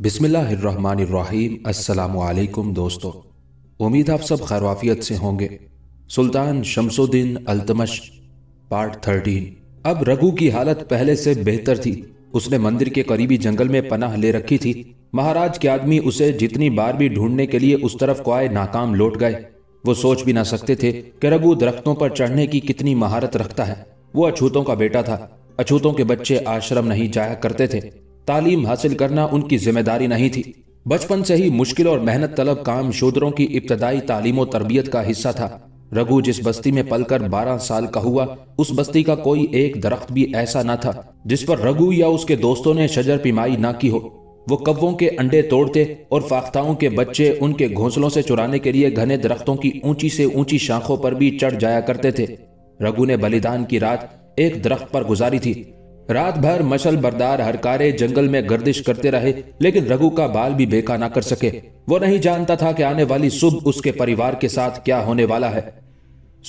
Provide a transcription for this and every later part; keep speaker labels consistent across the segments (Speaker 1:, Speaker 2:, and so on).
Speaker 1: बिस्मिल्लाहिर्रहमानिर्रहीम अस्सलाम दोस्तों उम्मीद आप सब खैरवाफियत से होंगे सुल्तान शमसुद्दीन अल्तमश पार्ट थर्टीन अब रघु की हालत पहले से बेहतर थी उसने मंदिर के करीबी जंगल में पनाह ले रखी थी महाराज के आदमी उसे जितनी बार भी ढूंढने के लिए उस तरफ को आए नाकाम लौट गए वो सोच भी ना सकते थे कि रघु दरख्तों पर चढ़ने की कितनी महारत रखता है वो अछूतों का बेटा था अछूतों के बच्चे आश्रम नहीं जाया करते थे तालीम हासिल करना उनकी जिम्मेदारी नहीं थी बचपन से ही मुश्किल और मेहनत तलब काम शूद्रों की इब्तदाई तालीम तरबियत का हिस्सा था रघु जिस बस्ती में पलकर 12 साल का हुआ उस बस्ती का कोई एक दरख्त भी ऐसा ना था जिस पर रघु या उसके दोस्तों ने शजर पिमाई ना की हो वो कव्वों के अंडे तोड़ते और फाख्ताओं के बच्चे उनके घोंसलों से चुराने के लिए घने दरख्तों की ऊंची से ऊंची शाखों पर भी चढ़ जाया करते थे रघु ने बलिदान की रात एक दरख्त पर गुजारी थी रात भर मशल बरदार हरकारे जंगल में गर्दिश करते रहे लेकिन रघु का बाल भी बेका ना कर सके वो नहीं जानता था कि आने वाली सुबह उसके परिवार के साथ क्या होने वाला है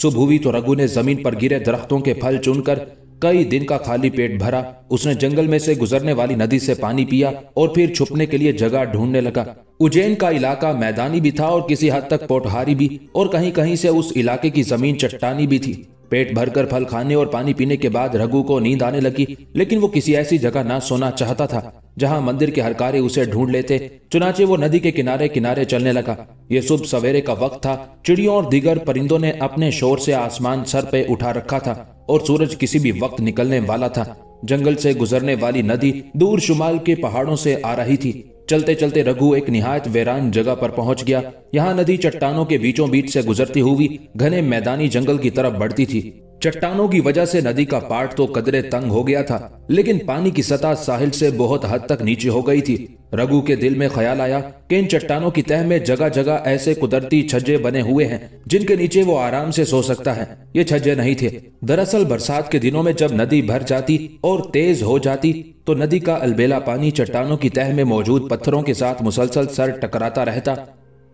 Speaker 1: सुबह हुई तो रघु ने जमीन पर गिरे दरख्तों के फल चुनकर कई दिन का खाली पेट भरा उसने जंगल में से गुजरने वाली नदी से पानी पिया और फिर छुपने के लिए जगह ढूंढने लगा उज्जैन का इलाका मैदानी भी था और किसी हद तक पोटहारी भी और कहीं कहीं से उस इलाके की जमीन चट्टानी भी थी पेट भरकर फल खाने और पानी पीने के बाद रघु को नींद आने लगी लेकिन वो किसी ऐसी जगह ना सोना चाहता था जहाँ मंदिर के हरकारे उसे ढूंढ लेते चुनाचे वो नदी के किनारे किनारे चलने लगा ये सुबह सवेरे का वक्त था चिड़ियों और दीगर परिंदों ने अपने शोर से आसमान सर पे उठा रखा था और सूरज किसी भी वक्त निकलने वाला था जंगल से गुजरने वाली नदी दूर शुमाल के पहाड़ों से आ रही थी चलते चलते रघु एक निहायत वेरान जगह पर पहुंच गया यहाँ नदी चट्टानों के बीचों बीच से गुजरती हुई घने मैदानी जंगल की तरफ बढ़ती थी चट्टानों की वजह से नदी का पार्ट तो कदरे तंग हो गया था लेकिन पानी की सतह साहिल से बहुत हद तक नीचे हो गई थी रघु के दिल में ख्याल आया कि इन चट्टानों की तह में जगह जगह ऐसे कुदरती छज्जे बने हुए हैं जिनके नीचे वो आराम से सो सकता है ये छज्जे नहीं थे दरअसल बरसात के दिनों में जब नदी भर जाती और तेज हो जाती तो नदी का अलबेला पानी चट्टानों की तह में मौजूद पत्थरों के साथ मुसलसल सर टकराता रहता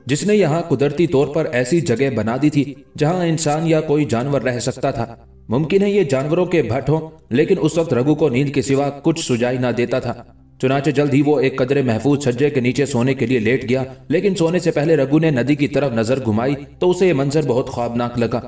Speaker 1: जिसने यहाँ कुदरती तौर पर ऐसी जगह बना दी थी जहाँ इंसान या कोई जानवर रह सकता था मुमकिन है ये जानवरों के भट्ट हो लेकिन उस वक्त रघु को नींद के सिवा कुछ सुझाई ना देता था चुनाचे जल्द ही वो एक कदरे महफूज छज्जे के नीचे सोने के लिए लेट गया लेकिन सोने से पहले रघु ने नदी की तरफ नजर घुमाई तो उसे ये मंजर बहुत ख्वाबनाक लगा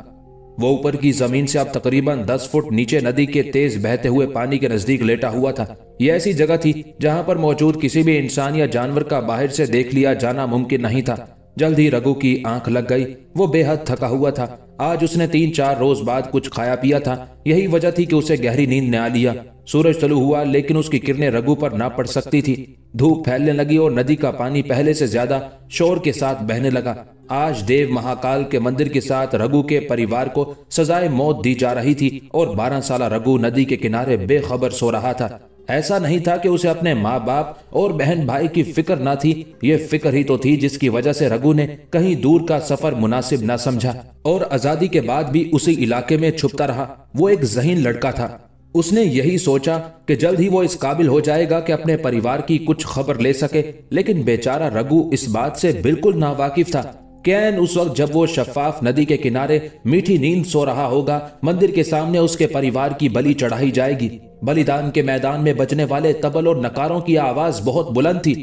Speaker 1: वो ऊपर की जमीन से अब तकरीबन 10 फुट नीचे नदी के तेज बहते हुए पानी के नजदीक लेटा हुआ था यह ऐसी जगह थी जहां पर मौजूद किसी भी इंसान या जानवर का बाहर से देख लिया जाना मुमकिन नहीं था जल्द ही रघु की आंख लग गई वो बेहद थका हुआ था आज उसने तीन चार रोज बाद कुछ खाया पिया था यही वजह थी कि उसे गहरी नींद ने आ लिया सूरज तलु हुआ लेकिन उसकी किरणें रघु पर ना पड़ सकती थी धूप फैलने लगी और नदी का पानी पहले से ज्यादा शोर के साथ बहने लगा आज देव महाकाल के मंदिर के साथ रघु के परिवार को सजाए मौत दी जा रही थी और बारह साल रघु नदी के किनारे बेखबर सो रहा था ऐसा नहीं था कि उसे अपने माँ बाप और बहन भाई की फिक्र ना थी ये फिक्र ही तो थी जिसकी वजह से रघु ने कहीं दूर का सफर मुनासिब ना समझा और आजादी के बाद भी उसी इलाके में छुपता रहा वो एक जहीन लड़का था उसने यही सोचा कि जल्द ही वो इस काबिल हो जाएगा कि अपने परिवार की कुछ खबर ले सके लेकिन बेचारा रघु इस बात से बिल्कुल नावाकिफ था कैन उस वक्त जब वो शफाफ नदी के किनारे मीठी नींद सो रहा होगा मंदिर के सामने उसके परिवार की बलि चढ़ाई जाएगी बलिदान के मैदान में बजने वाले तबल और नकारों की आवाज बहुत बुलंद थी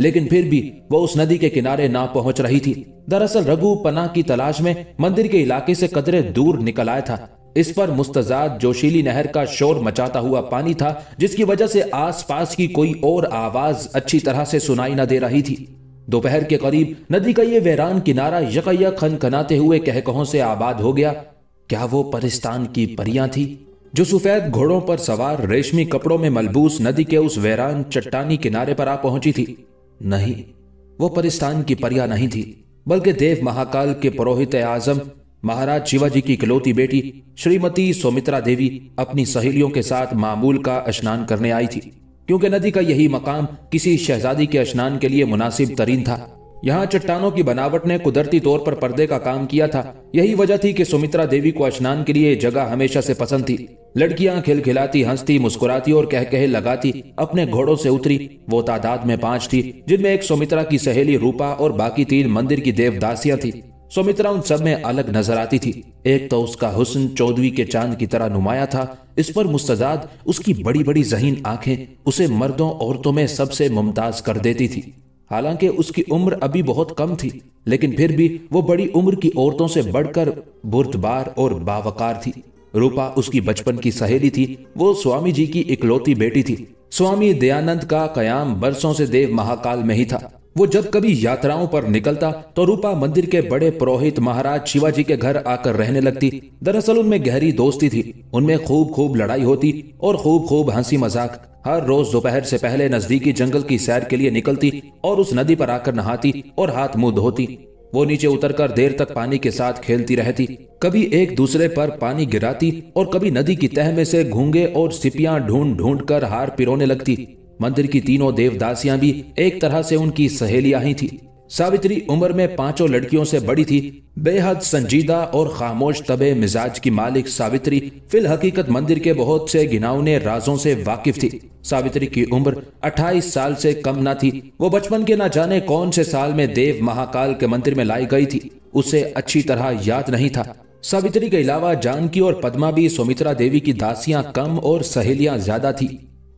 Speaker 1: लेकिन फिर भी वो उस नदी के किनारे ना पहुंच रही थी दरअसल रघु पना की तलाश में मंदिर के इलाके से कदरे दूर निकल आया था इस पर मुस्तजाद जोशीली नहर का शोर मचाता हुआ पानी था जिसकी वजह से आसपास की कोई और आवाज अच्छी तरह से सुनाई न दे रही थी दोपहर के करीब नदी का ये वैरान किनारा यकैया खनाते हुए कहकहों से आबाद हो गया क्या वो परिस्तान की परियां थी जो सफेद घोड़ों पर सवार रेशमी कपड़ों में मलबूस नदी के उस वैरान चट्टानी किनारे पर आ पहुंची थी नहीं वो परिस्तान की परिया नहीं थी बल्कि देव महाकाल के पुरोहित आजम महाराज शिवाजी की इकलौती बेटी श्रीमती सोमित्रा देवी अपनी सहेलियों के साथ मामूल का स्नान करने आई थी क्योंकि नदी का यही मकाम किसी शहजादी के स्नान के लिए मुनासिब तरीन था यहाँ चट्टानों की बनावट ने कुदरती तौर पर पर्दे का काम किया था यही वजह थी कि सुमित्रा देवी को स्नान के लिए जगह हमेशा से पसंद थी लड़कियां खिलखिलाती हंसती मुस्कुराती और कह कहे लगाती अपने घोड़ों से उतरी वो तादाद में पांच थी जिनमें एक सुमित्रा की सहेली रूपा और बाकी तीन मंदिर की देवदासियां थी सुमित्रा उन सब में अलग नजर आती थी एक तो उसका हुसन चौधरी के चांद की तरह नुमाया था इस पर मुस्तजाद उसकी बड़ी बड़ी जहीन आंखें उसे मर्दों औरतों में सबसे मुमताज कर देती थी हालांकि उसकी उम्र अभी बहुत कम थी लेकिन फिर भी वो बड़ी उम्र की औरतों से बढ़कर बुर्दबार और बावकार थी रूपा उसकी बचपन की सहेली थी वो स्वामी जी की इकलौती बेटी थी स्वामी दयानंद का कयाम बरसों से देव महाकाल में ही था वो जब कभी यात्राओं पर निकलता तो रूपा मंदिर के बड़े पुरोहित महाराज शिवाजी के घर आकर रहने लगती दरअसल उनमें गहरी दोस्ती थी उनमें खूब खूब लड़ाई होती और खूब खूब हंसी मजाक हर रोज दोपहर से पहले नजदीकी जंगल की सैर के लिए निकलती और उस नदी पर आकर नहाती और हाथ मुंह धोती वो नीचे उतरकर देर तक पानी के साथ खेलती रहती कभी एक दूसरे पर पानी गिराती और कभी नदी की तह में से घूंगे और सिपियां ढूंढ ढूंढ कर हार पिरोने लगती मंदिर की तीनों देवदासियां भी एक तरह से उनकी सहेलियां ही थी सावित्री उम्र में पांचों लड़कियों से बड़ी थी बेहद संजीदा और खामोश तबे मिजाज की मालिक सावित्री फिल हकीकत मंदिर के बहुत से गिनावने राजों से वाकिफ थी सावित्री की उम्र 28 साल से कम ना थी वो बचपन के ना जाने कौन से साल में देव महाकाल के मंदिर में लाई गई थी उसे अच्छी तरह याद नहीं था सावित्री के अलावा जानकी और पदमा भी सुमित्रा देवी की दासियां कम और सहेलियां ज्यादा थी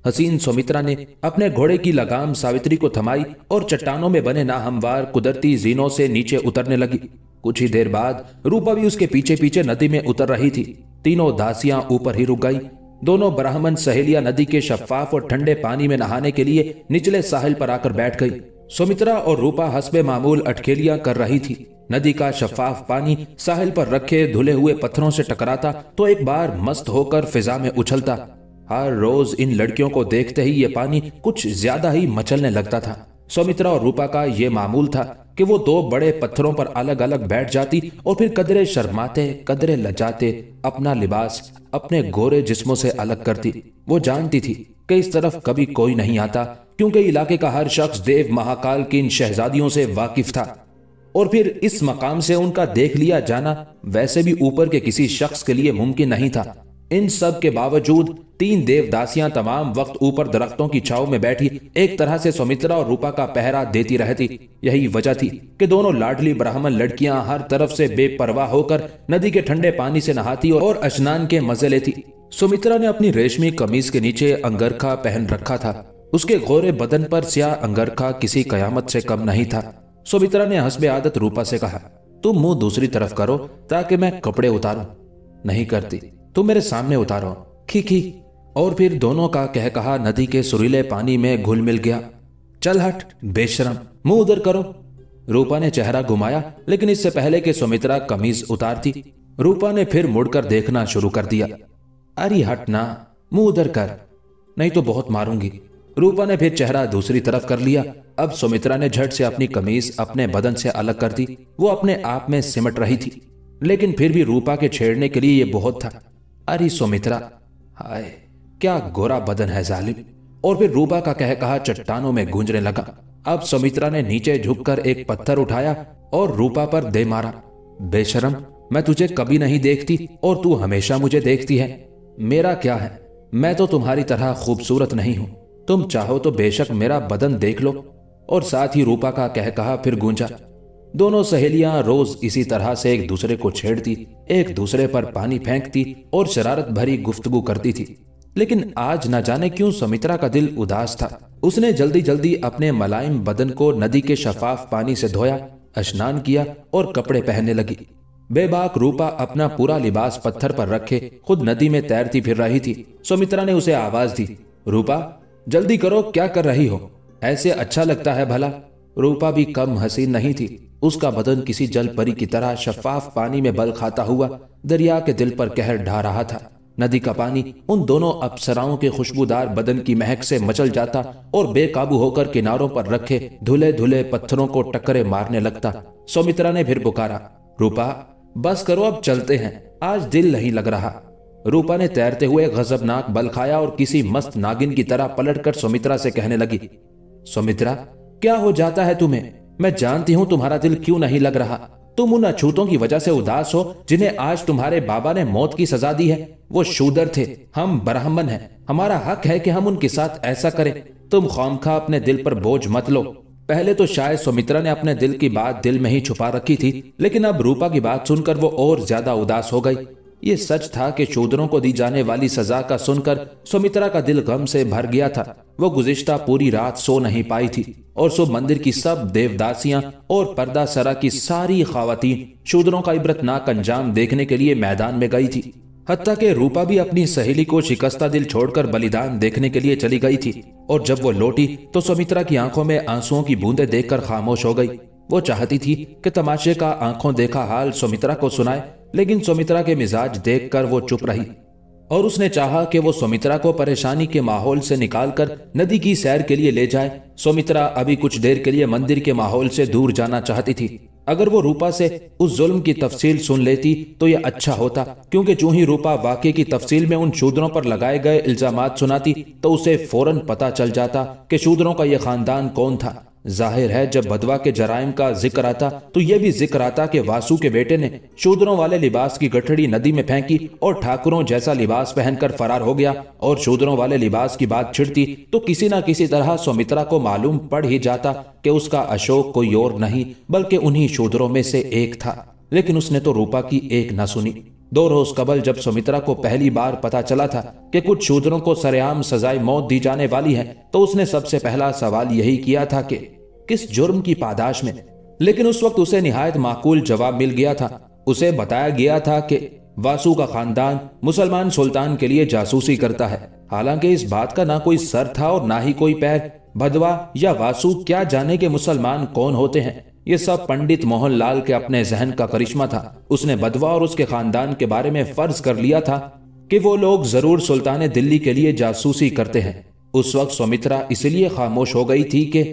Speaker 1: हसीन सुमित्रा ने अपने घोड़े की लगाम सावित्री को थमाई और चट्टानों में बने नाहमवार कुदरती जीनों से नीचे उतरने लगी कुछ ही देर बाद रूपा भी उसके पीछे पीछे नदी में उतर रही थी तीनों दासियां ऊपर ही रुक गई दोनों ब्राह्मण सहेलियां नदी के शफाफ और ठंडे पानी में नहाने के लिए निचले साहिल पर आकर बैठ गई सुमित्रा और रूपा हसबे मामूल अटकेलियां कर रही थी नदी का शफाफ पानी साहिल पर रखे धुले हुए पत्थरों से टकराता तो एक बार मस्त होकर फिजा में उछलता हर रोज इन लड़कियों को देखते ही ये पानी कुछ ज्यादा ही मचलने लगता था सौमित्रा और रूपा का ये मामूल था कि वो दो बड़े पत्थरों पर अलग अलग बैठ जाती और फिर कदरे शर्माते कदरे लजाते अपना लिबास अपने गोरे जिस्मों से अलग करती वो जानती थी कि इस तरफ कभी कोई नहीं आता क्योंकि इलाके का हर शख्स देव महाकाल की इन शहजादियों से वाकिफ था और फिर इस मकाम से उनका देख लिया जाना वैसे भी ऊपर के किसी शख्स के लिए मुमकिन नहीं था इन सब के बावजूद तीन देवदासियां तमाम वक्त ऊपर दरख्तों की छाव में बैठी एक तरह से सुमित्रा और रूपा का पहरा देती रहती यही वजह थी कि दोनों लाडली ब्राह्मण लड़कियां हर तरफ से बेपरवाह होकर नदी के ठंडे पानी से नहाती और स्नान के मजे लेती सुमित्रा ने अपनी रेशमी कमीज के नीचे अंगरखा पहन रखा था उसके घोरे बदन पर स्या अंगरखा किसी कयामत से कम नहीं था सुमित्रा ने हंसबे आदत रूपा से कहा तुम मुंह दूसरी तरफ करो ताकि मैं कपड़े उतारू नहीं करती तुम मेरे सामने उतारो खी खी और फिर दोनों का कह कहा नदी के सुरीले पानी में घुल मिल गया चल हट बेशरम मुंह उधर करो रूपा ने चेहरा घुमाया लेकिन इससे पहले कि सुमित्रा कमीज उतारती रूपा ने फिर मुड़कर देखना शुरू कर दिया अरे हट ना मुंह उधर कर नहीं तो बहुत मारूंगी रूपा ने फिर चेहरा दूसरी तरफ कर लिया अब सुमित्रा ने झट से अपनी कमीज अपने बदन से अलग कर दी वो अपने आप में सिमट रही थी लेकिन फिर भी रूपा के छेड़ने के लिए यह बहुत था अरे सुमित्रा हाय क्या गोरा बदन है जालिम और फिर रूबा का कह कहा चट्टानों में गूंजने लगा अब सुमित्रा ने नीचे झुककर एक पत्थर उठाया और रूपा पर दे मारा बेशरम मैं तुझे कभी नहीं देखती और तू हमेशा मुझे देखती है मेरा क्या है मैं तो तुम्हारी तरह खूबसूरत नहीं हूं तुम चाहो तो बेशक मेरा बदन देख लो और साथ ही रूपा का कह कहा फिर गूंजा दोनों सहेलियां रोज इसी तरह से एक दूसरे को छेड़ती एक दूसरे पर पानी फेंकती और शरारत भरी गुफ्तगु करती थी लेकिन आज न जाने क्यों सुमित्रा का दिल उदास था उसने जल्दी जल्दी अपने मलायम बदन को नदी के शफाफ पानी से धोया स्नान किया और कपड़े पहनने लगी बेबाक रूपा अपना पूरा लिबास पत्थर पर रखे खुद नदी में तैरती फिर रही थी सुमित्रा ने उसे आवाज दी रूपा जल्दी करो क्या कर रही हो ऐसे अच्छा लगता है भला रूपा भी कम हसीन नहीं थी उसका बदन किसी जल परी की तरह शफाफ पानी में बल खाता हुआ दरिया के दिल पर कहर ढा रहा था नदी का पानी उन दोनों अप्सराओं के खुशबूदार बदन की महक से मचल जाता और बेकाबू होकर किनारों पर रखे धुले धुले पत्थरों को टक्करे मारने लगता सौमित्रा ने फिर पुकारा रूपा बस करो अब चलते हैं आज दिल नहीं लग रहा रूपा ने तैरते हुए गजबनाक बल खाया और किसी मस्त नागिन की तरह पलटकर सुमित्रा से कहने लगी सुमित्रा क्या हो जाता है तुम्हें मैं जानती हूँ तुम्हारा दिल क्यों नहीं लग रहा तुम उन अछूतों की वजह से उदास हो जिन्हें आज तुम्हारे बाबा ने मौत की सजा दी है वो शूदर थे हम ब्राह्मण हैं हमारा हक है कि हम उनके साथ ऐसा करें तुम खा अपने दिल पर बोझ मत लो पहले तो शायद सुमित्रा ने अपने दिल की बात दिल में ही छुपा रखी थी लेकिन अब रूपा की बात सुनकर वो और ज्यादा उदास हो गई ये सच था कि शूद्रों को दी जाने वाली सजा का सुनकर सुमित्रा का दिल गम से भर गया था वो गुजश्ता पूरी रात सो नहीं पाई थी और सो मंदिर की सब देवदासियां और पर्दा सरा की सारी खातन चूदरों का इबरतनाक अंजाम देखने के लिए मैदान में गई थी हती के रूपा भी अपनी सहेली को शिकस्ता दिल छोड़कर बलिदान देखने के लिए चली गई थी और जब वो लौटी तो सुमित्रा की आंखों में आंसुओं की बूंदे देखकर खामोश हो गई वो चाहती थी कि तमाशे का आंखों देखा हाल सुमित्रा को सुनाए लेकिन सुमित्रा के मिजाज देखकर वो चुप रही और उसने चाहा कि वो सुमित्रा को परेशानी के माहौल से निकालकर नदी की सैर के लिए ले जाए सुमित्रा अभी कुछ देर के लिए मंदिर के माहौल से दूर जाना चाहती थी अगर वो रूपा से उस जुल्म की तफसील सुन लेती तो यह अच्छा होता क्योंकि जो ही रूपा वाक्य की तफसील में उन शूद्रों पर लगाए गए इल्जाम सुनाती तो उसे फौरन पता चल जाता कि शूद्रों का यह खानदान कौन था जाहिर है जब भदवा के जराइम का जिक्र आता तो यह भी जिक्र आता कि वासु के बेटे ने शूद्रों वाले लिबास की गठड़ी नदी में फेंकी और ठाकुरों जैसा लिबास पहनकर फरार हो गया और शूद्रों वाले लिबास की बात छिड़ती तो किसी न किसी तरह सुमित्रा को मालूम पड़ ही जाता कि उसका अशोक कोई और नहीं बल्कि उन्ही शूद्रों में से एक था लेकिन उसने तो रूपा की एक न सुनी दो रोज कबल जब सुमित्रा को पहली बार पता चला था कि कुछ शूद्रों को सरेआम सजाए मौत दी जाने वाली है तो उसने सबसे पहला सवाल यही किया था कि किस जुर्म की पादाश में लेकिन उस वक्त उसे निहायत माकूल जवाब मिल गया था उसे बताया गया था कि वासु का खानदान मुसलमान सुल्तान के लिए जासूसी करता है हालांकि इस बात का ना कोई सर था और ना ही कोई पैर भदवा या वासु क्या जाने के मुसलमान कौन होते हैं ये सब पंडित मोहनलाल के अपने जहन का करिश्मा था उसने बदवा और उसके खानदान के बारे में फर्ज कर लिया था कि वो लोग जरूर सुल्तान दिल्ली के लिए जासूसी करते हैं उस वक्त सुमित्रा इसलिए खामोश हो गई थी कि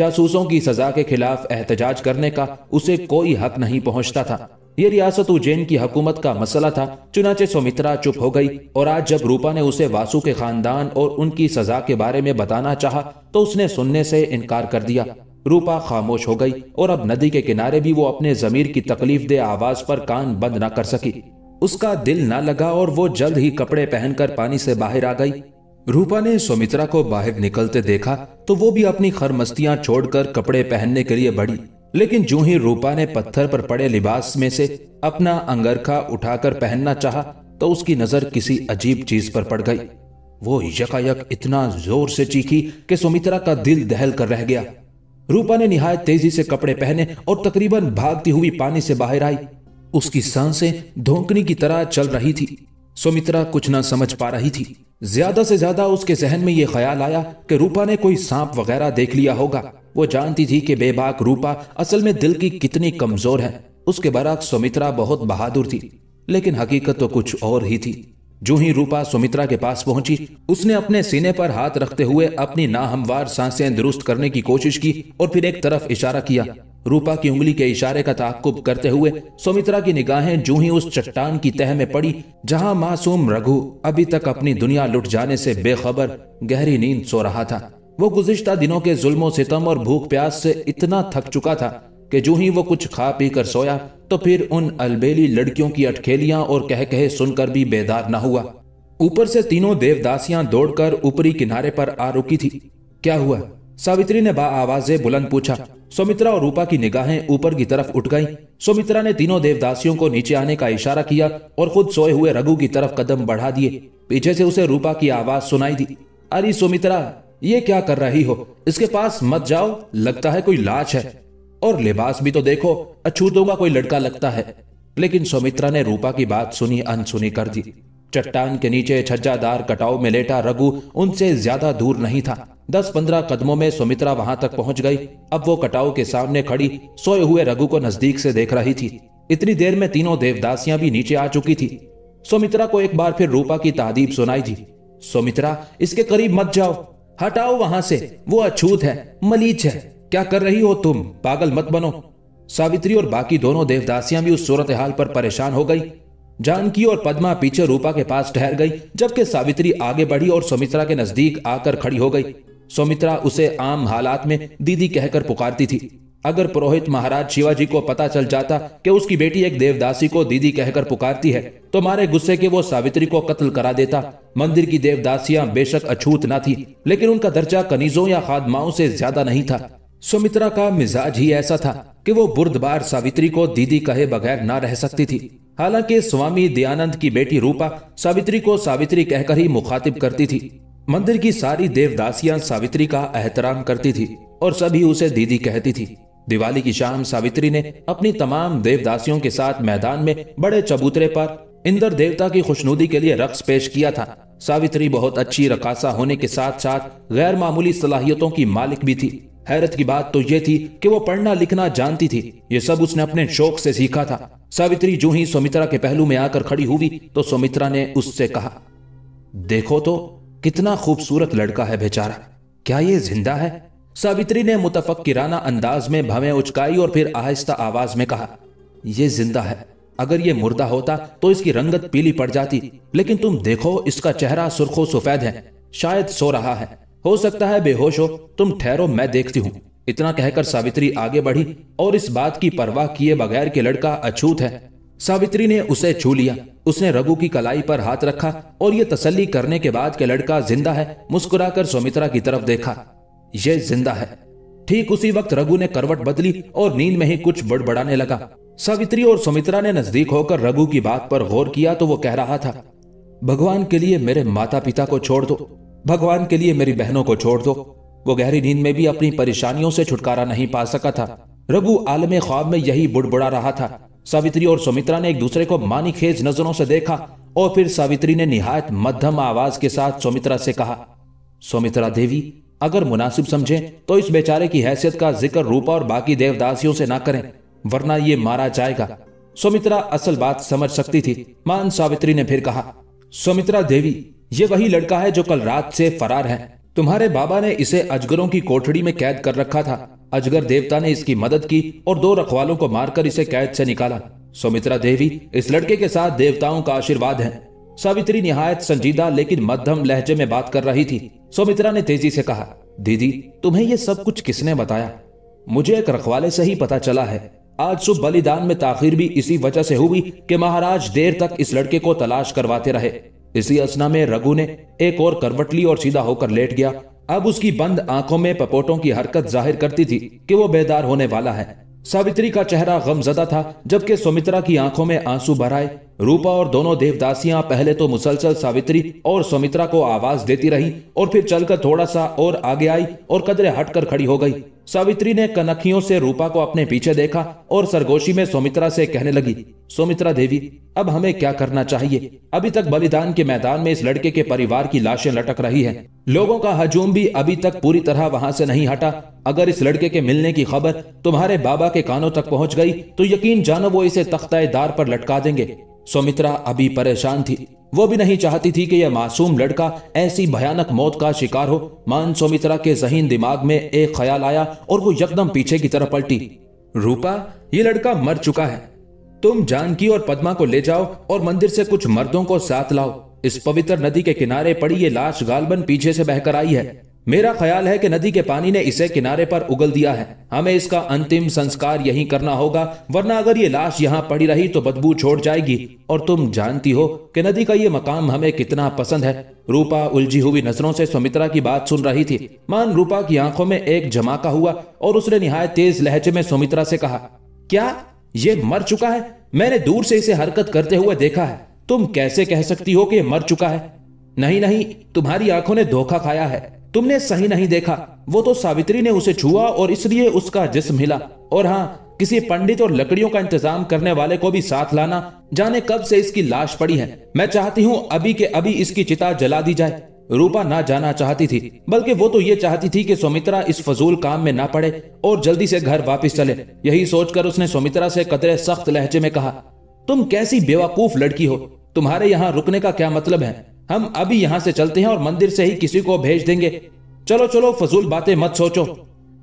Speaker 1: जासूसों की सजा के खिलाफ एहतजाज करने का उसे कोई हक नहीं पहुंचता था ये रियासत उज्जैन की हुकूमत का मसला था चुनाचे सुमित्रा चुप हो गई और आज जब रूपा ने उसे वासु के खानदान और उनकी सजा के बारे में बताना चाहा तो उसने सुनने से इनकार कर दिया रूपा खामोश हो गई और अब नदी के किनारे भी वो अपने जमीर की तकलीफ दे आवाज पर कान बंद ना कर सकी उसका दिल ना लगा और वो जल्द ही कपड़े पहनकर पानी से बाहर आ गई रूपा ने सुमित्रा को बाहर निकलते देखा तो वो भी अपनी खर मस्तियां छोड़कर कपड़े पहनने के लिए बढ़ी लेकिन जो ही रूपा ने पत्थर पर पड़े लिबास में से अपना अंगरखा उठाकर पहनना चाहा तो उसकी नजर किसी अजीब चीज पर पड़ गई वो यकायक इतना जोर से चीखी कि सुमित्रा का दिल दहल कर रह गया रूपा ने निहायत तेजी से कपड़े पहने और तकरीबन भागती हुई पानी से बाहर आई उसकी सांसें धोकनी की तरह चल रही थी सुमित्रा कुछ ना समझ पा रही थी ज्यादा से ज्यादा उसके जहन में यह ख्याल आया कि रूपा ने कोई सांप वगैरह देख लिया होगा वो जानती थी कि बेबाक रूपा असल में दिल की कितनी कमजोर है उसके बराक सुमित्रा बहुत बहादुर थी लेकिन हकीकत तो कुछ और ही थी जो ही रूपा सुमित्रा के पास पहुंची उसने अपने सीने पर हाथ रखते हुए अपनी नाहमवार सांसें दुरुस्त करने की कोशिश की और फिर एक तरफ इशारा किया रूपा की उंगली के इशारे का ताकुब करते हुए सुमित्रा की निगाहें जो ही उस चट्टान की तह में पड़ी जहां मासूम रघु अभी तक अपनी दुनिया लुट जाने से बेखबर गहरी नींद सो रहा था वो गुजश्ता दिनों के जुल्मों सितम और भूख प्यास से इतना थक चुका था कि जो ही वो कुछ खा पी कर सोया तो फिर उन अलबेली लड़कियों की अटखेलियां और कह कहे सुनकर भी बेदार ना हुआ ऊपर से तीनों देवदासियां दौड़कर ऊपरी किनारे पर आ रुकी थी क्या हुआ सावित्री ने बा आवाजें बुलंद पूछा सुमित्रा और रूपा की निगाहें ऊपर की तरफ उठ गईं। सुमित्रा ने तीनों देवदासियों को नीचे आने का इशारा किया और खुद सोए हुए रघु की तरफ कदम बढ़ा दिए पीछे से उसे रूपा की आवाज सुनाई दी अरे सुमित्रा ये क्या कर रही हो इसके पास मत जाओ लगता है कोई लाश है और लिबास भी तो देखो अछूतों का कोई लड़का लगता है लेकिन सुमित्रा ने रूपा की बात सुनी अनसुनी कर दी चट्टान के नीचे छज्जादार कटाव में लेटा रघु उनसे ज्यादा दूर नहीं था दस पंद्रह कदमों में सुमित्रा वहां तक पहुंच गई अब वो कटाव के सामने खड़ी सोए हुए रघु को नजदीक से देख रही थी इतनी देर में तीनों देवदासियां भी नीचे आ चुकी थी सुमित्रा को एक बार फिर रूपा की तादीब सुनाई थी सुमित्रा इसके करीब मत जाओ हटाओ वहां से वो अछूत है मलीच है क्या कर रही हो तुम पागल मत बनो सावित्री और बाकी दोनों देवदासियां भी उस सूरत हाल पर परेशान हो गई जानकी और पद्मा पीछे रूपा के पास ठहर गई जबकि सावित्री आगे बढ़ी और सुमित्रा के नजदीक आकर खड़ी हो गई सुमित्रा उसे आम हालात में दीदी कहकर पुकारती थी अगर पुरोहित महाराज शिवाजी को पता चल जाता कि उसकी बेटी एक देवदासी को दीदी कहकर पुकारती है तो मारे गुस्से के वो सावित्री को कत्ल करा देता मंदिर की देवदासियां बेशक अछूत न थी लेकिन उनका दर्जा कनीजों या खादमाओं से ज्यादा नहीं था सुमित्रा का मिजाज ही ऐसा था कि वो बुर्दबार सावित्री को दीदी कहे बगैर ना रह सकती थी हालांकि स्वामी दयानंद की बेटी रूपा सावित्री को सावित्री कहकर ही मुखातिब करती थी मंदिर की सारी देवदासियां सावित्री का एहतराम करती थी और सभी उसे दीदी कहती थी दिवाली की शाम सावित्री ने अपनी तमाम देवदासियों के साथ मैदान में बड़े चबूतरे पर इंद्र देवता की खुशनुदी के लिए रक्स पेश किया था सावित्री बहुत अच्छी रकासा होने के साथ साथ गैर मामूली सलाहियतों की मालिक भी थी हैरत की बात तो ये थी कि वो पढ़ना लिखना जानती थी ये सब उसने अपने शौक से सीखा था सावित्री जो ही सुमित्रा के पहलू में आकर खड़ी हुई तो सुमित्रा ने उससे कहा देखो तो कितना खूबसूरत लड़का है बेचारा क्या ये जिंदा है सावित्री ने मुतफक किराना अंदाज में भवें उचकाई और फिर आहिस्ता आवाज में कहा यह जिंदा है अगर ये मुर्दा होता तो इसकी रंगत पीली पड़ जाती लेकिन तुम देखो इसका चेहरा सुर्खो सफेद है शायद सो रहा है हो सकता है बेहोश हो तुम ठहरो मैं देखती हूँ इतना कहकर सावित्री आगे बढ़ी और इस बात की परवाह किए बगैर के लड़का अछूत है सावित्री ने उसे छू लिया उसने रघु की कलाई पर हाथ रखा और ये तसल्ली करने के बाद के लड़का जिंदा है मुस्कुराकर सुमित्रा की तरफ देखा ये जिंदा है ठीक उसी वक्त रघु ने करवट बदली और नींद में ही कुछ बड़बड़ाने लगा सावित्री और सुमित्रा ने नजदीक होकर रघु की बात पर गौर किया तो वो कह रहा था भगवान के लिए मेरे माता पिता को छोड़ दो भगवान के लिए मेरी बहनों को छोड़ दो वो गहरी नींद में भी अपनी परेशानियों से छुटकारा नहीं पा सका था रघु आलम ख्वाब में यही बुड़बुड़ा रहा था सावित्री और सुमित्रा ने एक दूसरे को मानी खेज नजरों से देखा और फिर सावित्री ने निहायत मध्यम आवाज के साथ सुमित्रा से कहा सुमित्रा देवी अगर मुनासिब समझे तो इस बेचारे की हैसियत का जिक्र रूपा और बाकी देवदासियों से ना करें वरना ये मारा जाएगा सुमित्रा असल बात समझ सकती थी मान सावित्री ने फिर कहा सुमित्रा देवी ये वही लड़का है जो कल रात से फरार है तुम्हारे बाबा ने इसे अजगरों की कोठड़ी में कैद कर रखा था अजगर देवता ने इसकी मदद की और दो रखवालों को मारकर इसे कैद से निकाला सुमित्रा देवी इस लड़के के साथ देवताओं का आशीर्वाद है सावित्री निहायत संजीदा लेकिन मध्यम लहजे में बात कर रही थी सुमित्रा ने तेजी से कहा दीदी तुम्हें ये सब कुछ किसने बताया मुझे एक रखवाले से ही पता चला है आज सुबह बलिदान में ताखिर भी इसी वजह से हुई कि महाराज देर तक इस लड़के को तलाश करवाते रहे इसी असना में रघु ने एक और करवट ली और सीधा होकर लेट गया अब उसकी बंद आंखों में पपोटों की हरकत जाहिर करती थी कि वो बेदार होने वाला है सावित्री का चेहरा गमजदा था जबकि सुमित्रा की आंखों में आंसू भराए रूपा और दोनों देवदासियां पहले तो मुसलसल सावित्री और सुमित्रा को आवाज देती रही और फिर चलकर थोड़ा सा और आगे आई और कदरे हटकर खड़ी हो गई सावित्री ने कनखियों से रूपा को अपने पीछे देखा और सरगोशी में सोमित्रा से कहने लगी सोमित्रा देवी अब हमें क्या करना चाहिए अभी तक बलिदान के मैदान में इस लड़के के परिवार की लाशें लटक रही हैं। लोगों का हजूम भी अभी तक पूरी तरह वहां से नहीं हटा अगर इस लड़के के मिलने की खबर तुम्हारे बाबा के कानों तक पहुँच गयी तो यकीन जानो वो इसे तख्ताए दार पर लटका देंगे सुमित्रा अभी परेशान थी वो भी नहीं चाहती थी कि यह मासूम लड़का ऐसी भयानक मौत का शिकार हो मान सुमित्रा के जहीन दिमाग में एक ख्याल आया और वो यकदम पीछे की तरफ पलटी रूपा ये लड़का मर चुका है तुम जानकी और पद्मा को ले जाओ और मंदिर से कुछ मर्दों को साथ लाओ इस पवित्र नदी के किनारे पड़ी ये लाश गालबन पीछे से बहकर आई है मेरा ख्याल है कि नदी के पानी ने इसे किनारे पर उगल दिया है हमें इसका अंतिम संस्कार यही करना होगा वरना अगर ये लाश यहाँ पड़ी रही तो बदबू छोड़ जाएगी और तुम जानती हो कि नदी का ये मकाम हमें कितना पसंद है रूपा उलझी हुई नजरों से सुमित्रा की बात सुन रही थी मान रूपा की आंखों में एक झमाका हुआ और उसने निहायत तेज लहजे में सुमित्रा से कहा क्या ये मर चुका है मैंने दूर से इसे हरकत करते हुए देखा है तुम कैसे कह सकती हो कि मर चुका है नहीं नहीं तुम्हारी आंखों ने धोखा खाया है तुमने सही नहीं देखा वो तो सावित्री ने उसे छुआ और इसलिए उसका जिस्म हिला और हाँ किसी पंडित और लकड़ियों का इंतजाम करने वाले को भी साथ लाना जाने कब से इसकी लाश पड़ी है मैं चाहती हूँ अभी के अभी इसकी चिता जला दी जाए रूपा ना जाना चाहती थी बल्कि वो तो ये चाहती थी कि सुमित्रा इस फजूल काम में ना पड़े और जल्दी से घर वापस चले यही सोचकर उसने सुमित्रा से कतरे सख्त लहजे में कहा तुम कैसी बेवकूफ लड़की हो तुम्हारे यहाँ रुकने का क्या मतलब है हम अभी यहाँ से चलते हैं और मंदिर से ही किसी को भेज देंगे चलो चलो फजूल बातें मत सोचो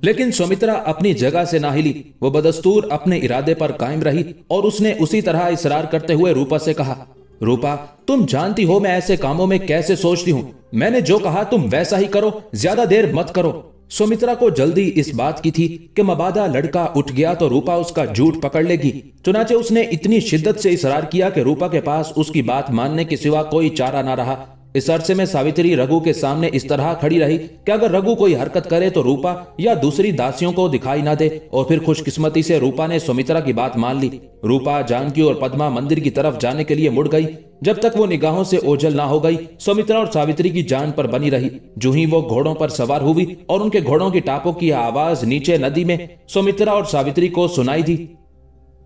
Speaker 1: लेकिन सुमित्रा अपनी जगह से ना हिली वो बदस्तूर अपने इरादे पर कायम रही और उसने उसी तरह इसरार करते हुए रूपा से कहा रूपा तुम जानती हो मैं ऐसे कामों में कैसे सोचती हूँ मैंने जो कहा तुम वैसा ही करो ज्यादा देर मत करो सुमित्रा को जल्दी इस बात की थी कि मबादा लड़का उठ गया तो रूपा उसका झूठ पकड़ लेगी चुनाचे उसने इतनी शिद्दत से इसरार किया कि रूपा के पास उसकी बात मानने के सिवा कोई चारा ना रहा इस अरसे में सावित्री रघु के सामने इस तरह खड़ी रही कि अगर रघु कोई हरकत करे तो रूपा या दूसरी दासियों को दिखाई ना दे और फिर खुशकिस्मती से रूपा ने सुमित्रा की बात मान ली रूपा जानकी और पद्मा मंदिर की तरफ जाने के लिए मुड़ गई जब तक वो निगाहों से ओझल ना हो गई सुमित्रा और सावित्री की जान पर बनी रही जो ही वो घोड़ों पर सवार हुई और उनके घोड़ों की टापों की आवाज नीचे नदी में सुमित्रा और सावित्री को सुनाई दी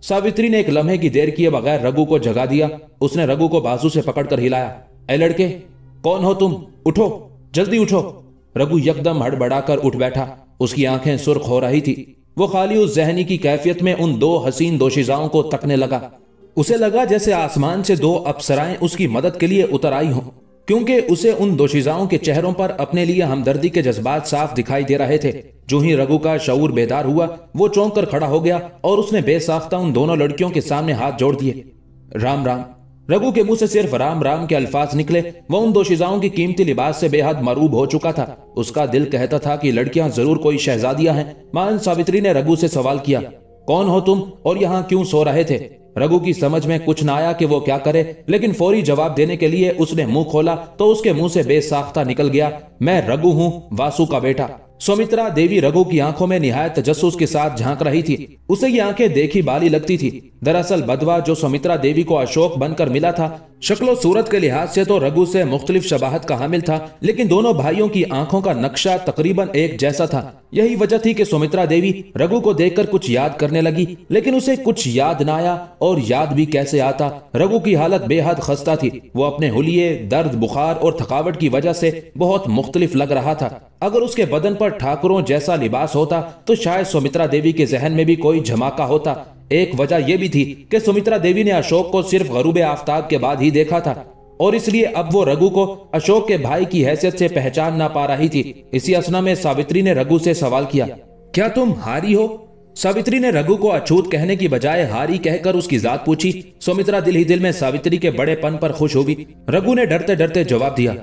Speaker 1: सावित्री ने एक लम्हे की देर किए बगैर रघु को जगा दिया उसने रघु को बाजू से पकड़कर हिलाया ए लड़के कौन हो तुम उठो जल्दी उठो रघु यकदम हड़बड़ाकर उठ बैठा उसकी आंखें सुर्ख हो रही थी वो खाली उस जहनी की कैफियत में उन दो हसीन दोशिजाओं को तकने लगा उसे लगा जैसे आसमान से दो अप्सराएं उसकी मदद के लिए उतर आई हों क्योंकि उसे उन दोशिजाओं के चेहरों पर अपने लिए हमदर्दी के जज्बात साफ दिखाई दे रहे थे जो ही रघु का शऊर बेदार हुआ वो चौंक कर खड़ा हो गया और उसने बेसाख्ता उन दोनों लड़कियों के सामने हाथ जोड़ दिए राम राम रघु के मुंह से सिर्फ राम राम के अल्फाज निकले वह उन दोषिजाओं की कीमती लिबास से बेहद मरूब हो चुका था उसका दिल कहता था कि लड़कियां जरूर कोई शहजादियां हैं मान सावित्री ने रघु से सवाल किया कौन हो तुम और यहाँ क्यों सो रहे थे रघु की समझ में कुछ न आया कि वो क्या करे लेकिन फौरी जवाब देने के लिए उसने मुंह खोला तो उसके मुंह से बेसाख्ता निकल गया मैं रघु हूँ वासु का बेटा सुमित्रा देवी रघु की आंखों में निहायत तजस्सुस के साथ झांक रही थी उसे ये आंखें देखी बाली लगती थी दरअसल बदवा जो सुमित्रा देवी को अशोक बनकर मिला था शक्लो सूरत के लिहाज से तो रघु से मुख्तलिफ शबाहत का हामिल था लेकिन दोनों भाइयों की आंखों का नक्शा तकरीबन एक जैसा था यही वजह थी कि सुमित्रा देवी रघु को देखकर कुछ याद करने लगी लेकिन उसे कुछ याद न आया और याद भी कैसे आता रघु की हालत बेहद खस्ता थी वो अपने हुलिये दर्द बुखार और थकावट की वजह से बहुत मुख्तलिफ लग रहा था अगर उसके बदन पर ठाकुरों जैसा लिबास होता तो शायद सुमित्रा देवी के जहन में भी कोई झमाका होता एक वजह यह भी थी कि सुमित्रा देवी ने अशोक को सिर्फ गरूब आफ्ताब के बाद ही देखा था और इसलिए अब वो रघु को अशोक के भाई की हैसियत से पहचान ना पा रही थी इसी असना में सावित्री ने रघु से सवाल किया क्या तुम हारी हो सावित्री ने रघु को अछूत कहने की बजाय हारी कहकर उसकी जात पूछी सुमित्रा दिल ही दिल में सावित्री के बड़े पन पर खुश होगी रघु ने डरते डरते जवाब दिया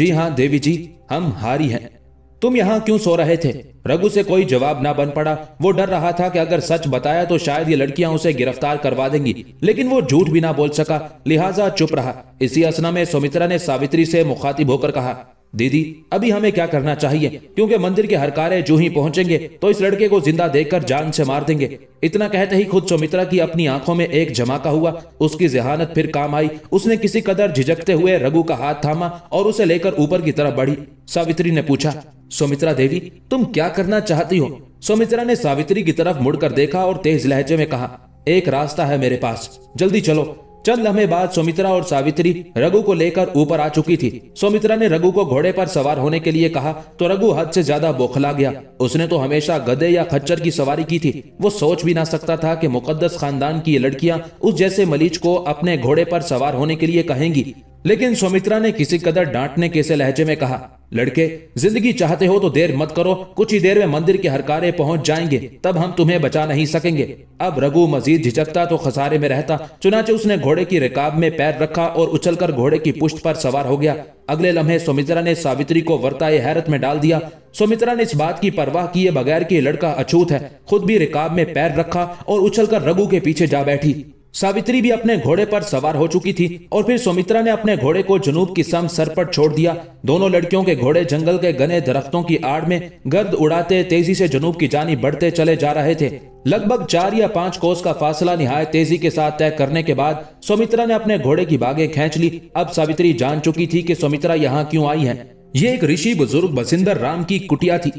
Speaker 1: जी हाँ देवी जी हम हारी हैं तुम यहाँ क्यों सो रहे थे रघु से कोई जवाब ना बन पड़ा वो डर रहा था कि अगर सच बताया तो शायद ये लड़कियां उसे गिरफ्तार करवा देंगी लेकिन वो झूठ भी ना बोल सका लिहाजा चुप रहा इसी असना में सुमित्रा ने सावित्री से मुखातिब होकर कहा दीदी अभी हमें क्या करना चाहिए क्योंकि मंदिर के हरकारे जो ही पहुंचेंगे तो इस लड़के को जिंदा देखकर जान से मार देंगे इतना कहते ही खुद सुमित्रा की अपनी आंखों में एक झमाका हुआ उसकी जहानत फिर काम आई उसने किसी कदर झिझकते हुए रघु का हाथ थामा और उसे लेकर ऊपर की तरफ बढ़ी सावित्री ने पूछा सुमित्रा देवी तुम क्या करना चाहती हो सुमित्रा ने सावित्री की तरफ मुड़कर देखा और तेज लहजे में कहा एक रास्ता है मेरे पास जल्दी चलो चंद लम्हे बाद सुमित्रा और सावित्री रघु को लेकर ऊपर आ चुकी थी सुमित्रा ने रघु को घोड़े पर सवार होने के लिए कहा तो रघु हद से ज्यादा बौखला गया उसने तो हमेशा गधे या खच्चर की सवारी की थी वो सोच भी ना सकता था कि मुकद्दस खानदान की लड़कियां उस जैसे मलीज को अपने घोड़े पर सवार होने के लिए कहेंगी लेकिन सुमित्रा ने किसी कदर डांटने के से लहजे में कहा लड़के जिंदगी चाहते हो तो देर मत करो कुछ ही देर में मंदिर के हरकारे पहुंच जाएंगे तब हम तुम्हें बचा नहीं सकेंगे अब रघु मजीद झिझकता तो खसारे में रहता चुनाचे उसने घोड़े की रिकाब में पैर रखा और उछलकर घोड़े की पुष्ट पर सवार हो गया अगले लम्हे सुमित्रा ने सावित्री को वर्ताए हैरत में डाल दिया सुमित्रा ने इस बात की परवाह किए बगैर की लड़का अछूत है खुद भी रिकाब में पैर रखा और उछलकर रघु के पीछे जा बैठी सावित्री भी अपने घोड़े पर सवार हो चुकी थी और फिर सुमित्रा ने अपने घोड़े को जुनूब की सम सर पर छोड़ दिया दोनों लड़कियों के घोड़े जंगल के घने दरख्तों की आड़ में गर्द उड़ाते तेजी से जुनूब की जानी बढ़ते चले जा रहे थे लगभग चार या पांच कोस का फासला निहायत तेजी के साथ तय करने के बाद सुमित्रा ने अपने घोड़े की बागे खेच ली अब सावित्री जान चुकी थी की सुमित्रा यहाँ क्यूँ आई है ये एक ऋषि बुजुर्ग बसिंदर राम की कुटिया थी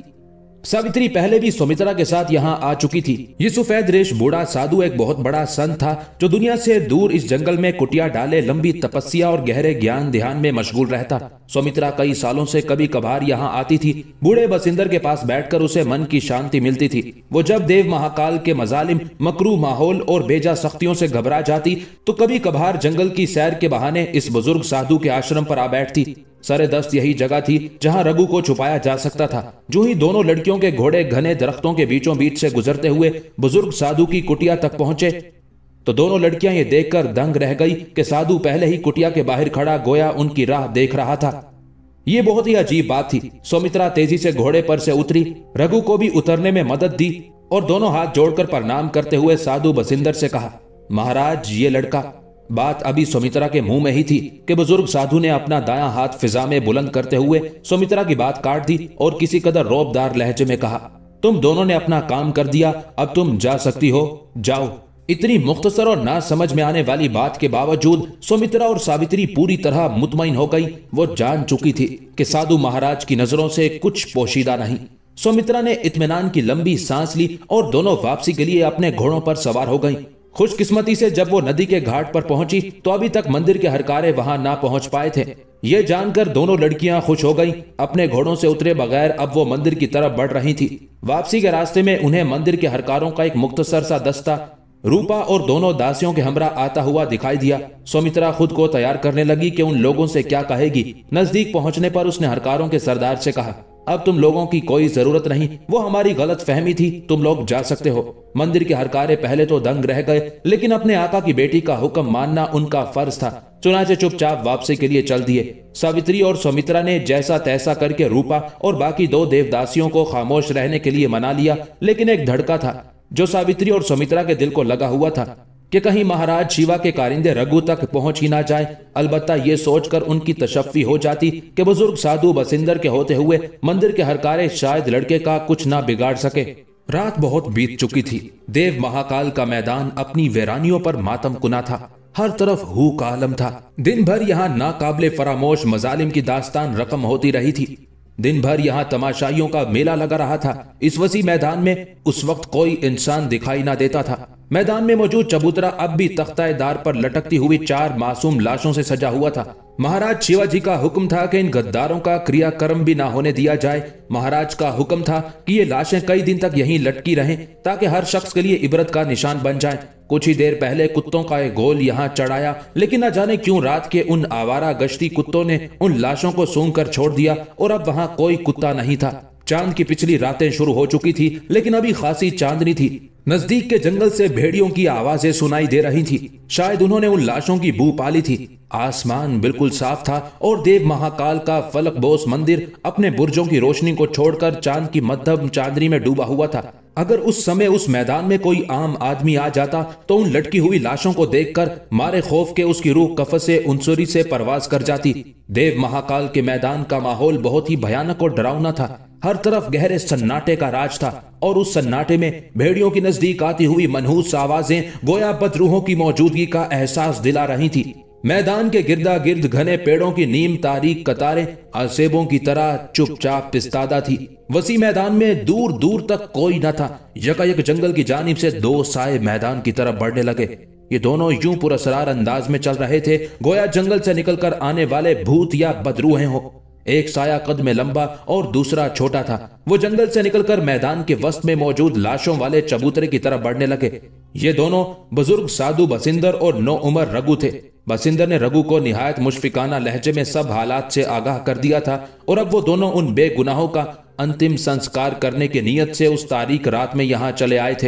Speaker 1: सावित्री पहले भी सुमित्रा के साथ यहाँ आ चुकी थी ये सुफेद रेश बूढ़ा साधु एक बहुत बड़ा संत था जो दुनिया से दूर इस जंगल में कुटिया डाले लंबी तपस्या और गहरे ज्ञान ध्यान में मशगूल रहता सुमित्रा कई सालों से कभी कभार यहाँ आती थी बूढ़े बसिंदर के पास बैठकर उसे मन की शांति मिलती थी वो जब देव महाकाल के मजालिम मकरू माहौल और बेजा सख्तियों से घबरा जाती तो कभी कभार जंगल की सैर के बहाने इस बुजुर्ग साधु के आश्रम पर आ बैठती सरे दस्त यही जगह थी जहां रघु को छुपाया जा सकता था जो ही दोनों लड़कियों के घोड़े घने दरख्तों के बीचों बीच से गुजरते हुए बुजुर्ग साधु की कुटिया तक पहुंचे तो दोनों लड़कियां ये देखकर दंग रह गई कि साधु पहले ही कुटिया के बाहर खड़ा गोया उनकी राह देख रहा था ये बहुत ही अजीब बात थी सौमित्रा तेजी से घोड़े पर से उतरी रघु को भी उतरने में मदद दी और दोनों हाथ जोड़कर प्रणाम करते हुए साधु बसिंदर से कहा महाराज ये लड़का बात अभी सुमित्रा के मुंह में ही थी कि बुजुर्ग साधु ने अपना दायां हाथ फिजा में बुलंद करते हुए सुमित्रा की बात काट दी और किसी कदर रोबदार लहजे में कहा तुम दोनों ने अपना काम कर दिया अब तुम जा सकती हो जाओ इतनी मुख्तसर और ना समझ में आने वाली बात के बावजूद सुमित्रा और सावित्री पूरी तरह मुतमिन हो गई वो जान चुकी थी कि साधु महाराज की नजरों से कुछ पोशीदा नहीं सुमित्रा ने इतमान की लंबी सांस ली और दोनों वापसी के लिए अपने घोड़ों पर सवार हो गईं। खुशकिस्मती से जब वो नदी के घाट पर पहुंची तो अभी तक मंदिर के हरकारे वहां ना पहुंच पाए थे ये जानकर दोनों लड़कियां खुश हो गईं। अपने घोड़ों से उतरे बगैर अब वो मंदिर की तरफ बढ़ रही थी वापसी के रास्ते में उन्हें मंदिर के हरकारों का एक मुख्तसर सा दस्ता रूपा और दोनों दासियों के हमरा आता हुआ दिखाई दिया सुमित्रा खुद को तैयार करने लगी कि उन लोगों से क्या कहेगी नजदीक पहुंचने पर उसने हरकारों के सरदार से कहा अब तुम लोगों की कोई जरूरत नहीं वो हमारी गलत फहमी थी तुम लोग जा सकते हो मंदिर के हर कार्य पहले तो दंग रह गए लेकिन अपने आका की बेटी का हुक्म मानना उनका फर्ज था चुनाचे चुपचाप वापसी के लिए चल दिए सावित्री और सुमित्रा ने जैसा तैसा करके रूपा और बाकी दो देवदासियों को खामोश रहने के लिए मना लिया लेकिन एक धड़का था जो सावित्री और सुमित्रा के दिल को लगा हुआ था कि कहीं महाराज शिवा के कारिंदे रघु तक पहुंच ही ना जाए अलबत्ता ये सोचकर उनकी तशफ़ी हो जाती कि बुजुर्ग साधु बसिंदर के होते हुए मंदिर के हर कार्य शायद लड़के का कुछ ना बिगाड़ सके रात बहुत बीत चुकी थी देव महाकाल का मैदान अपनी वेरानियों पर मातम कुना था हर तरफ हु कालम था दिन भर यहाँ नाकाबले फरामोश मजालिम की दास्तान रकम होती रही थी दिन भर यहाँ तमाशाइयों का मेला लगा रहा था इस वसी मैदान में उस वक्त कोई इंसान दिखाई ना देता था मैदान में मौजूद चबूतरा अब भी दार पर लटकती हुई चार मासूम लाशों से सजा हुआ था महाराज शिवाजी का हुक्म था कि इन गद्दारों का क्रियाक्रम भी ना होने दिया जाए महाराज का हुक्म था कि ये लाशें कई दिन तक यहीं लटकी रहें ताकि हर शख्स के लिए इबरत का निशान बन जाए कुछ ही देर पहले कुत्तों का एक गोल यहाँ चढ़ाया लेकिन न जाने क्यों रात के उन आवारा गश्ती कुत्तों ने उन लाशों को सूंघ कर छोड़ दिया और अब वहाँ कोई कुत्ता नहीं था चांद की पिछली रातें शुरू हो चुकी थी लेकिन अभी खासी चांदनी थी नजदीक के जंगल से भेड़ियों की आवाजें सुनाई दे रही थी शायद उन्होंने उन लाशों की बू पाली थी आसमान बिल्कुल साफ था और देव महाकाल का फलक बोस मंदिर अपने बुर्जों की रोशनी को छोड़कर चांद की मध्यम चांदनी में डूबा हुआ था अगर उस समय उस मैदान में कोई आम आदमी आ जाता तो उन लटकी हुई लाशों को देखकर मारे खौफ के उसकी रूह कफसे से उनसुरी से परवाज कर जाती देव महाकाल के मैदान का माहौल बहुत ही भयानक और डरावना था हर तरफ गहरे सन्नाटे का राज था और उस सन्नाटे में भेड़ियों की नजदीक आती हुई मनहूस आवाजें गोया बदरूहों की मौजूदगी का एहसास दिला रही थी मैदान के गिरदा गिर्द घने पेड़ों की नीम तारीख कतारें असेबों की तरह चुपचाप पिस्तादा थी वसी मैदान में दूर दूर तक कोई न था यकायक जंगल की जानिब से दो साय मैदान की तरफ बढ़ने लगे ये दोनों यूं पुरसरार अंदाज में चल रहे थे गोया जंगल से निकलकर आने वाले भूत या बदरूहे हो एक साया कद में लंबा और दूसरा छोटा था वो जंगल से निकलकर मैदान के वस्त में मौजूद लाशों वाले चबूतरे की तरफ बढ़ने लगे ये दोनों बुजुर्ग साधु बसिंदर और नौ उमर रघु थे बसिंदर ने रघु को निहायत मुशफिकाना लहजे में सब हालात से आगाह कर दिया था और अब वो दोनों उन बेगुनाहों का अंतिम संस्कार करने की नीयत से उस तारीख रात में यहाँ चले आए थे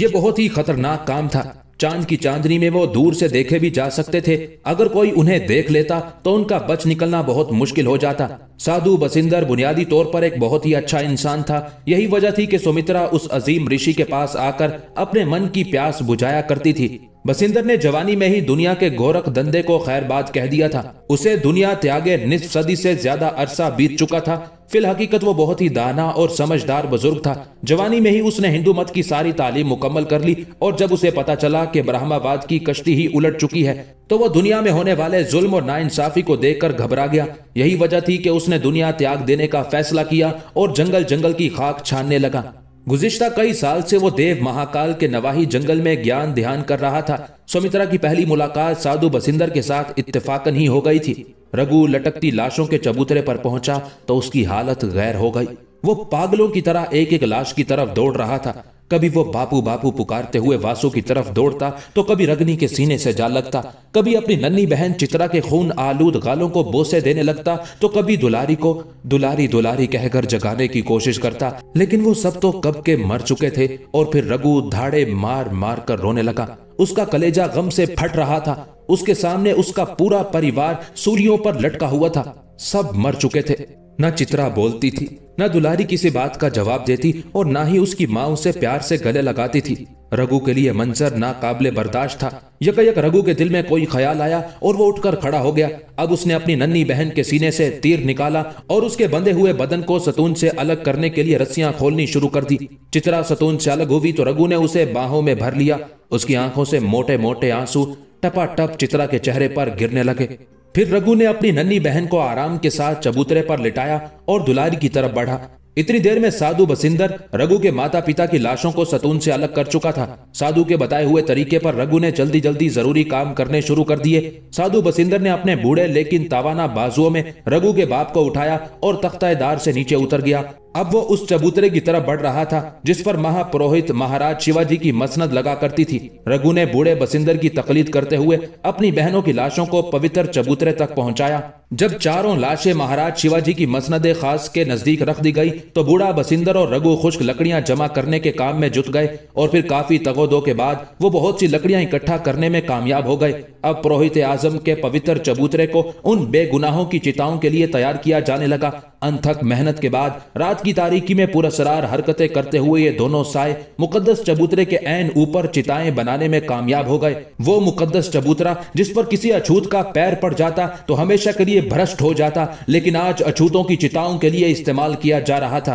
Speaker 1: ये बहुत ही खतरनाक काम था चांद की चांदनी में वो दूर से देखे भी जा सकते थे अगर कोई उन्हें देख लेता तो उनका बच निकलना बहुत मुश्किल हो जाता साधु बसिंदर बुनियादी तौर पर एक बहुत ही अच्छा इंसान था यही वजह थी कि सुमित्रा उस अजीम ऋषि के पास आकर अपने मन की प्यास बुझाया करती थी बसिंदर ने जवानी में ही दुनिया के गोरख धंधे को खैरबाद कह दिया था उसे दुनिया त्यागे निस्फ सदी से ज्यादा अरसा बीत चुका था फिल हकीकत वो बहुत ही दाना और समझदार बुजुर्ग था जवानी में ही उसने हिंदू मत की सारी तालीम मुकम्मल कर ली और जब उसे पता चला कि ब्रह्माबाद की कश्ती ही उलट चुकी है तो वो दुनिया में होने वाले जुल्म और नाइंसाफी को देखकर घबरा गया यही वजह थी कि उसने दुनिया त्याग देने का फैसला किया और जंगल जंगल की खाक छानने लगा गुजश्ता कई साल से वो देव महाकाल के नवाही जंगल में ज्ञान ध्यान कर रहा था सुमित्रा की पहली मुलाकात साधु बसिंदर के साथ इत्तेफाकन ही हो गई थी रघु लटकती लाशों के चबूतरे पर पहुंचा तो उसकी हालत गैर हो गई वो पागलों की तरह एक एक लाश की तरफ दौड़ रहा था कभी वो बापू बापू पुकारते हुए वासु की तरफ दौड़ता तो कभी रगनी के सीने से जा लगता कभी अपनी नन्नी बहन चित्रा के खून आलूद गालों को बोसे देने लगता तो कभी दुलारी को दुलारी दुलारी कहकर जगाने की कोशिश करता लेकिन वो सब तो कब के मर चुके थे और फिर रघु धाड़े मार मार कर रोने लगा उसका कलेजा गम से फट रहा था उसके सामने उसका पूरा परिवार सूर्यों पर लटका हुआ था सब मर चुके थे न चित्रा बोलती थी न दुलारी किसी बात का जवाब देती और ना ही उसकी माँ उसे प्यार से गले लगाती थी रघु के लिए मंजर काबले बर्दाश्त था यकयक रघु के दिल में कोई ख्याल आया और वो उठकर खड़ा हो गया अब उसने अपनी नन्ही बहन के सीने से तीर निकाला और उसके बंधे हुए बदन को सतून से अलग करने के लिए रस्सियां खोलनी शुरू कर दी चित्रा सतून से अलग हुई तो रघु ने उसे बाहों में भर लिया उसकी आंखों से मोटे मोटे आंसू टपा टप चित्रा के चेहरे पर गिरने लगे फिर रघु ने अपनी नन्ही बहन को आराम के साथ चबूतरे पर लिटाया और दुलारी की तरफ बढ़ा इतनी देर में साधु बसिंदर रघु के माता पिता की लाशों को सतून से अलग कर चुका था साधु के बताए हुए तरीके पर रघु ने जल्दी जल्दी जरूरी काम करने शुरू कर दिए साधु बसिंदर ने अपने बूढ़े लेकिन तावाना बाजुओं में रघु के बाप को उठाया और तख्ताएदार से नीचे उतर गया अब वो उस चबूतरे की तरफ बढ़ रहा था जिस पर महापुरोहित महाराज शिवाजी की मसनद लगा करती थी रघु ने बूढ़े बसिंदर की तकलीद करते हुए अपनी बहनों की लाशों को पवित्र चबूतरे तक पहुंचाया जब चारों लाशें महाराज शिवाजी की मसनद खास के नजदीक रख दी गई तो बूढ़ा बसिंदर और रघु खुश्क लकड़ियां जमा करने के काम में जुट गए और फिर काफी तगोदों के बाद वो बहुत सी लकड़ियां इकट्ठा करने में कामयाब हो गए अब पुरोहित आजम के पवित्र चबूतरे को उन बेगुनाहों की चिताओं के लिए तैयार किया जाने लगा अनथक मेहनत के बाद रात की तारीकी में पुरसरार हरकतें करते हुए ये दोनों साय मुकद्दस चबूतरे के ऐन ऊपर चिताएं बनाने में कामयाब हो गए वो मुकद्दस चबूतरा जिस पर किसी अछूत का पैर पड़ जाता तो हमेशा के लिए भ्रष्ट हो जाता लेकिन आज अछूतों की चिताओं के लिए इस्तेमाल किया जा रहा था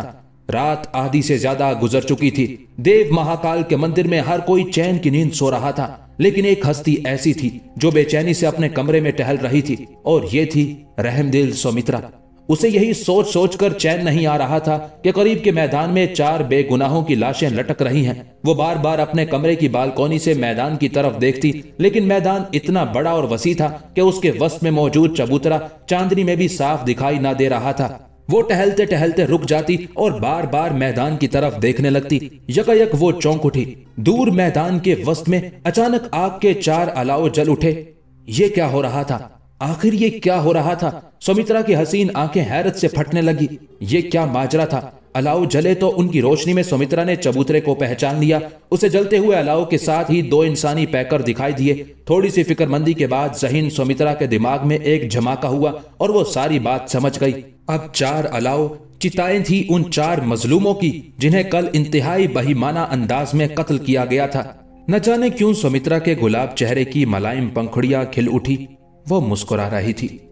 Speaker 1: रात आधी से ज्यादा गुजर चुकी थी देव महाकाल के मंदिर में हर कोई चैन की नींद सो रहा था लेकिन एक हस्ती ऐसी थी जो बेचैनी से अपने कमरे में टहल रही थी और ये थी रहमदिल सुमित्रा उसे यही सोच सोच कर चैन नहीं आ रहा था कि करीब के मैदान में चार बेगुनाहों की लाशें लटक रही हैं। वो बार बार अपने कमरे की बालकोनी से मैदान की तरफ देखती लेकिन मैदान इतना बड़ा और वसी था कि उसके वस्त में मौजूद चबूतरा चांदनी में भी साफ दिखाई ना दे रहा था वो टहलते टहलते रुक जाती और बार बार मैदान की तरफ देखने लगती यकायक वो चौंक उठी दूर मैदान के वस्त में अचानक आग के चार अलाव जल उठे ये क्या हो रहा था आखिर ये क्या हो रहा था सुमित्रा की हसीन आंखें हैरत से फटने लगी ये क्या माजरा था अलाउ जले तो उनकी रोशनी में सुमित्रा ने चबूतरे को पहचान लिया उसे जलते हुए अलाउ के साथ ही दो इंसानी पैकर दिखाई दिए थोड़ी सी फिक्रमंदी के बाद जहीन सुमित्रा के दिमाग में एक झमाका हुआ और वो सारी बात समझ गई अब चार अलाउ चिताएं थी उन चार मजलूमों की जिन्हें कल इंतहाई बहिमाना अंदाज में कत्ल किया गया था न जाने क्यों सुमित्रा के गुलाब चेहरे की मलाइम पंखुड़िया खिल उठी वो मुस्कुरा रही थी